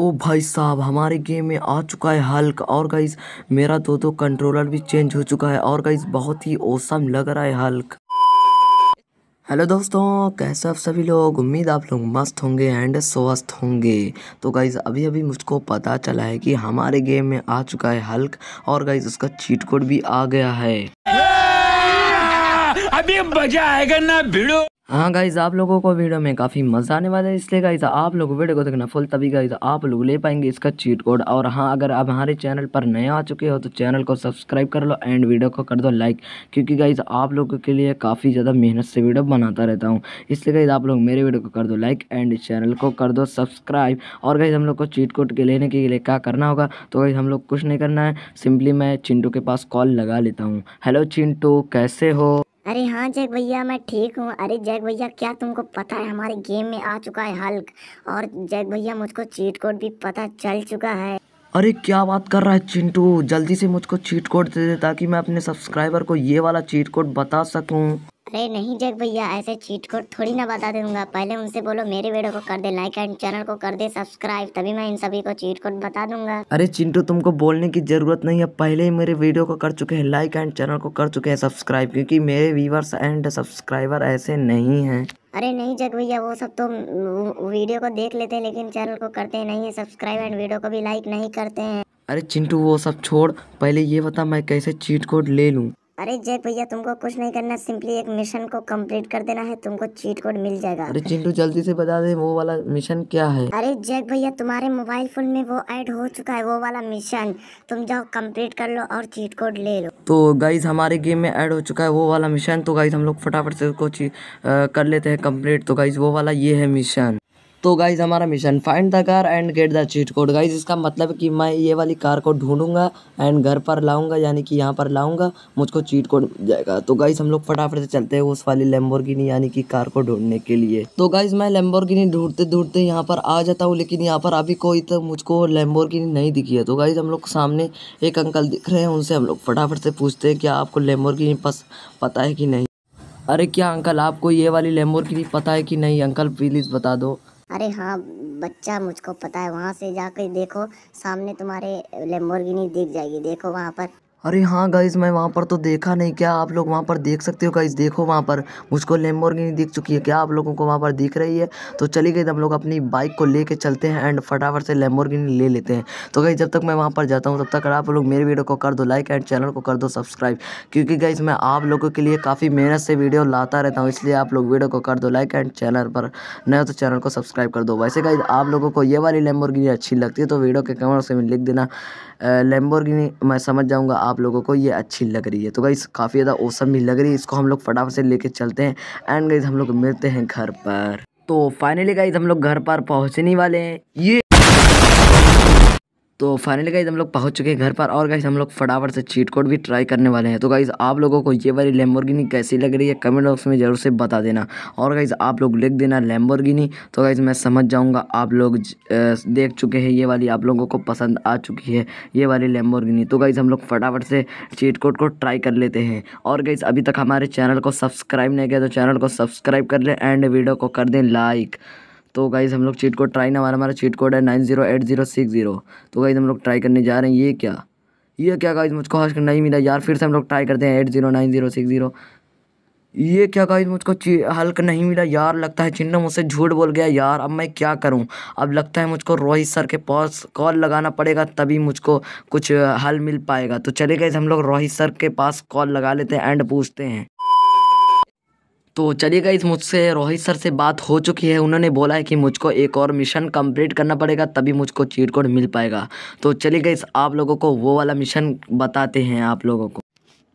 ओ भाई साहब हमारे गेम में आ चुका है हल्क और गाइज मेरा दो दो कंट्रोलर भी चेंज हो चुका है और गाइज बहुत ही ओसम लग रहा है हल्क हेलो दोस्तों कैसे आप सभी लोग उम्मीद आप लोग मस्त होंगे एंड स्वस्थ होंगे तो गाइज़ अभी अभी मुझको पता चला है कि हमारे गेम में आ चुका है हल्क और गाइज उसका चीट कोड भी आ गया है अभी मजा आएगा ना भिड़ो हाँ गाइज़ आप लोगों को वीडियो में काफ़ी मज़ा आने वाला है इसलिए गाइज़ आप लोग वीडियो को देखना फुल तभी गाइज़ आप लोग ले पाएंगे इसका चीट कोड और हाँ अगर आप हमारे चैनल पर नए आ चुके हो तो चैनल को सब्सक्राइब कर लो एंड वीडियो को कर दो लाइक क्योंकि गाइज़ आप लोगों के लिए काफ़ी ज़्यादा मेहनत से वीडियो बनाता रहता हूँ इसलिए गाइज़ आप लोग मेरे वीडियो को कर दो लाइक एंड चैनल को कर दो सब्सक्राइब और गाइज़ हम लोग को चीट कोड के लेने के लिए क्या करना होगा तो गाइज़ हम लोग कुछ नहीं करना है सिंपली मैं चिंटू के पास कॉल लगा लेता हूँ हेलो चिंटू कैसे हो अरे हाँ जैक भैया मैं ठीक हूँ अरे जैक भैया क्या तुमको पता है हमारे गेम में आ चुका है हल्क और जैक भैया मुझको चीट कोड भी पता चल चुका है अरे क्या बात कर रहा है चिंटू जल्दी से मुझको चीट कोड दे दे ताकि मैं अपने सब्सक्राइबर को ये वाला चीट कोड बता सकूँ अरे नहीं जग भैया ऐसे चीट कोड थोड़ी ना बता दूंगा पहले उनसे बोलो मेरे वीडियो को कर दे लाइक एंड चैनल को कर दे सब्सक्राइब तभी मैं इन सभी को चीट कोड बता दूंगा अरे चिंटू तुमको बोलने की जरूरत नहीं है पहले ही मेरे वीडियो को कर चुके हैं लाइक एंड चैनल को कर चुके हैं सब्सक्राइब क्योंकि मेरे व्यूवर्स एंड सब्सक्राइबर ऐसे नहीं है अरे नहीं जग भैया वो सब तो वीडियो को देख लेते हैं लेकिन चैनल को करते नहीं है सब्सक्राइब एंड वीडियो को भी लाइक नहीं करते हैं अरे चिंटू वो सब छोड़ पहले ये बता मैं कैसे चीट कोड ले लूँ अरे जय भैया तुमको कुछ नहीं करना सिंपली एक मिशन को कंप्लीट कर देना है तुमको चीट कोड मिल जाएगा अरे चिंटू जल्दी से बता दे वो वाला मिशन क्या है अरे जय भैया तुम्हारे मोबाइल फोन में वो ऐड हो चुका है वो वाला मिशन तुम जाओ कंप्लीट कर लो और चीट कोड ले लो तो गाइज हमारे गेम में ऐड हो चुका है वो वाला मिशन तो गाइज हम लोग फटाफट से उसको कर लेते हैं कम्प्लीट तो गाइज वो वाला ये है मिशन तो गाइज़ हमारा mission find the car and get the cheat code guys इसका मतलब कि मैं ये वाली कार को ढूंढूंगा एंड घर पर लाऊंगा यानी कि यहाँ पर लाऊंगा मुझको चीट कोड मिल जाएगा तो गाइज़ हम लोग फटाफट से चलते हैं उस वाली लेम्बोर्गिनी यानी कि कार को ढूंढने के लिए तो गाइज़ मैं लेम्बोर्गिनी ढूंढते ढूंढते यहाँ पर आ जाता हूँ लेकिन यहाँ पर अभी कोई तो मुझको लेम्बोर्गिनी नहीं दिखी है तो गाइज़ हम लोग सामने एक अंकल दिख रहे हैं उनसे हम लोग फटाफट से पूछते हैं कि आपको पस पता है कि नहीं अरे क्या अंकल आपको ये वाली लेम्बोर्गिनी पता है कि नहीं अंकल प्लीज़ बता दो अरे हाँ बच्चा मुझको पता है वहाँ से जाकर देखो सामने तुम्हारे लेम्बोर्गिनी दिख जाएगी देखो वहाँ पर अरे हाँ गाइज मैं वहाँ पर तो देखा नहीं क्या आप लोग वहाँ पर देख सकते हो गाइज देखो वहाँ पर मुझको लेम्बोर्गिनी दिख चुकी है क्या आप लोगों को वहाँ पर दिख रही है तो चली गई हम लोग अपनी बाइक को लेके चलते हैं एंड फटाफट से लेम्बोर्गिनी ले लेते हैं तो गाइज जब तक मैं वहाँ पर जाता हूँ तब तक आप लोग मेरे वीडियो को कर दो लाइक एंड चैनल को कर दो सब्सक्राइब क्योंकि गाइज मैं आप लोगों के लिए काफ़ी मेहनत से वीडियो लाता रहता हूँ इसलिए आप लोग वीडियो को कर दो लाइक एंड चैनल पर नए तो चैनल को सब्सक्राइब कर दो वैसे गाइज आप लोगों को ये वाली लेम्बोर्गिनी अच्छी लगती है तो वीडियो के कमेंट से लिख देना लेम्बोर्गिनी मैं समझ जाऊँगा आप लोगों को ये अच्छी लग रही है तो गाइस काफ़ी ज़्यादा औसम भी लग रही है इसको हम लोग फटाफट से लेके चलते हैं एंड गाइस हम लोग मिलते हैं घर पर तो फाइनली गाइज हम लोग घर पर पहुंचने वाले हैं ये तो फाइनली गाइज हम लोग पहुंच चुके हैं घर पर और गाइज हम लोग फटाफट से चीट कोड भी ट्राई करने वाले हैं तो गाइज आप लोगों को ये वाली लेम्बोर्गिनी कैसी लग रही है कमेंट बॉक्स में ज़रूर से बता देना और गाइज आप लोग लिख देना लेम्बोर्गिनी तो गाइज मैं समझ जाऊँगा आप लोग देख चुके हैं ये वाली आप लोगों को पसंद आ चुकी है ये वाली लेम्बोर्गिनी तो गाइज हम लोग फटाफट से चीट कोड को ट्राई कर लेते हैं और गाइज अभी तक हमारे चैनल को सब्सक्राइब नहीं किया तो चैनल को सब्सक्राइब कर लें एंड वीडियो को कर दें लाइक तो गाइज़ हम लोग चीट कोड ट्राई ना हमारा हमारा चीट कोड है nine zero eight zero six zero तो गाइज़ हम लोग ट्राई करने जा रहे हैं ये क्या ये क्या गाइज मुझको हर्ष नहीं मिला यार फिर से हम लोग ट्राई करते हैं eight zero nine zero six zero ये क्या गाइज मुझको हल्क नहीं मिला यार लगता है चिन्ना मुझसे झूठ बोल गया यार अब मैं क्या करूं अब लगता है मुझको रोहित सर के पास कॉल लगाना पड़ेगा तभी मुझको कुछ हल मिल पाएगा तो चले गए हम लोग रोहित सर के पास कॉल लगा लेते हैं एंड पूछते हैं तो चलिए इस मुझसे रोहित सर से बात हो चुकी है उन्होंने बोला है कि मुझको एक और मिशन कंप्लीट करना पड़ेगा तभी मुझको चीट कोड मिल पाएगा तो चलिए इस आप लोगों को वो वाला मिशन बताते हैं आप लोगों को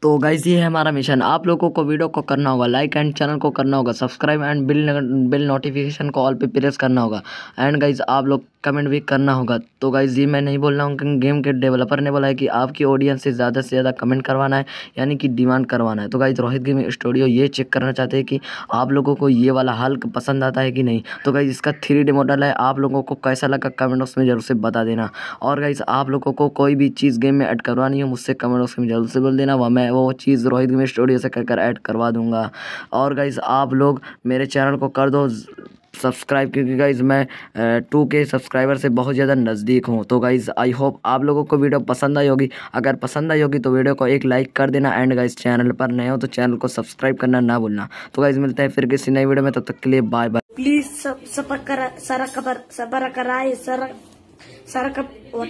तो गाइज ये है हमारा मिशन आप लोगों को वीडियो को करना होगा लाइक एंड चैनल को करना होगा subscribe and bell bell notification को ऑल पे प्रेस करना होगा एंड गाइज आप लोग कमेंट भी करना होगा तो गाइज ये मैं नहीं बोल रहा हूँ कि गेम के डेवलपर ने बोला है कि आपकी ऑडियंस से ज़्यादा से ज़्यादा कमेंट करवाना है यानी कि डिमांड करवाना है तो गाइज रोहित गेम स्टूडियो ये चेक करना चाहते हैं कि आप लोगों को ये वाला हाल पसंद आता है कि नहीं तो गाइज इसका थ्री डी मॉडल है आप लोगों को कैसा लगा कमेंट बॉक्स में जरूर से बता देना और गाइज आप लोगों को कोई भी चीज़ गेम में एड करवानी हो मुझसे कमेंट बॉक्स में जरूर से बोल देना वह मैं वो चीज़ रोहित गेमिंग स्टूडियो से कर कर ऐड करवा दूँगा और गाइज आप लोग मेरे चैनल को कर दो सब्सक्राइब क्योंकि गाइज मैं टू के सब्सक्राइबर से बहुत ज़्यादा नज़दीक हूँ तो गाइज़ आई होप आप लोगों को वीडियो पसंद आई होगी अगर पसंद आई होगी तो वीडियो को एक लाइक कर देना एंड गाइज चैनल पर नए हो तो चैनल को सब्सक्राइब करना ना भूलना तो गाइज़ मिलते हैं फिर किसी नई वीडियो में तब तो तक के लिए bye bye please sir sir सबर